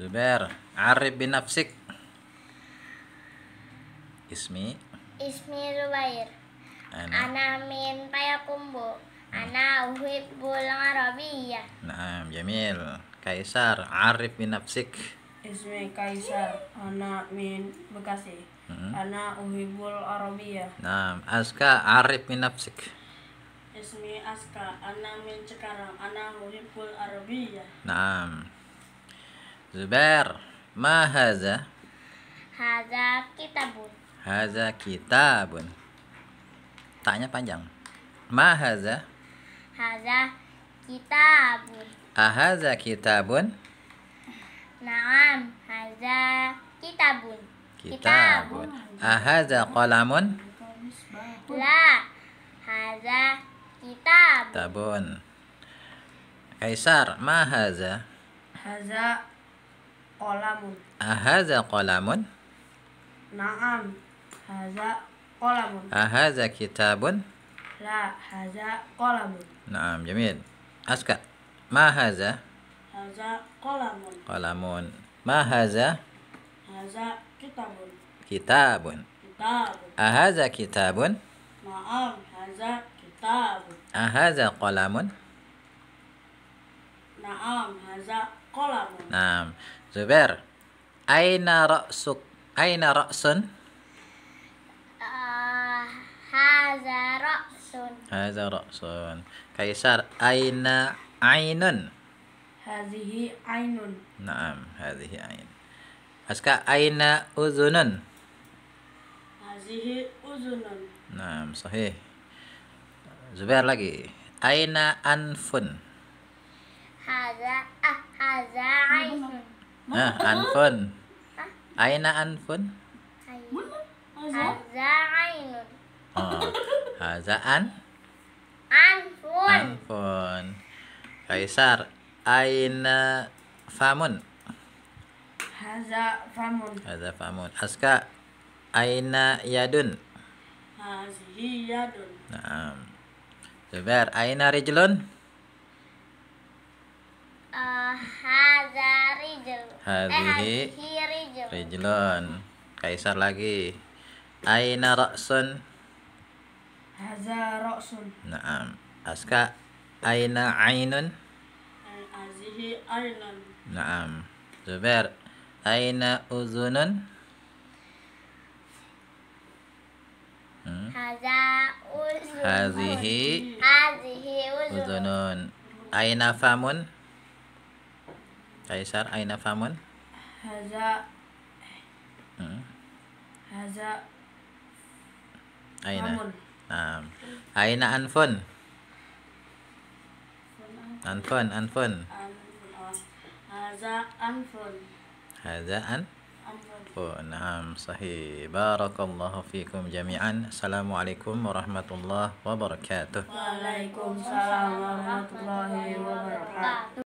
Zubair, Arif bin Nafsik. Ismi. Ismi Zubair. Ana. Ana min payakumbu. Hmm. Ana uhibbul arabiyya. Naam, jamil. Kaisar, Arif bin Nafsik. Ismi Kaisar, ana min Bekasi. Hmm. Ana uhibbul arabiyya. Naam, Aska, Arif bin Nafsik. Ismi Aska, ana min Cikarang, ana uhibbul Arabiyah. Naam. Zubair, ma haza? Haza kitabun. Haza kitabun. Taknya panjang. Ma haza? Haza kitabun. Ahaza kitabun? Naam, haza kitabun. Kitabun. Ahaza qalamun? La, haza kitabun. Kaisar, ma haza? Haza qalamun. Ahaza ah, qalamun? Naam. Haza qalamun. Ahaza ah, kitabun? La, haza qalamun. Naam, jamil. Aska. Ma haza? Haza qalamun. Qalamun. Ma haza? Haza kitabun. Kitabun. Kitabun. Ahaza ah, kitabun? Naam, haza kitabun. Ahaza qalamun? Naam, haza kolam nah Zubair aina ra'suk aina ra'sun uh, haza ra'sun sun, Kaisar aina ainun hazihi ainun naam hazihi ain Aska aina uzunun hazihi uzunun naam sahih Zubair lagi aina anfun haza haza iPhone. Nah, anfun. Aina anfun? Haza Oh, an? Anfun. Anfun. Kaisar, aina famun? Haza famun. Haza famun. Aska, aina yadun? Hazihi yadun. Nah. Zubair, aina rijlun? uh, hadza rijl hadhihi eh, eh rijlun kaisar lagi aina ra'sun hadza ra'sun na'am aska aina ainun hadhihi ainun na'am zubair aina uzunun Hmm? Haza uzun. Hazihi. Hazihi uzunun. Aina famun. قيصر أين فمن هذا هذا أين نعم أين أنف أنف أنف هذا أنف هذا أنف نعم صحيح بارك الله فيكم جميعا السلام عليكم ورحمة الله وبركاته وعليكم السلام ورحمة الله وبركاته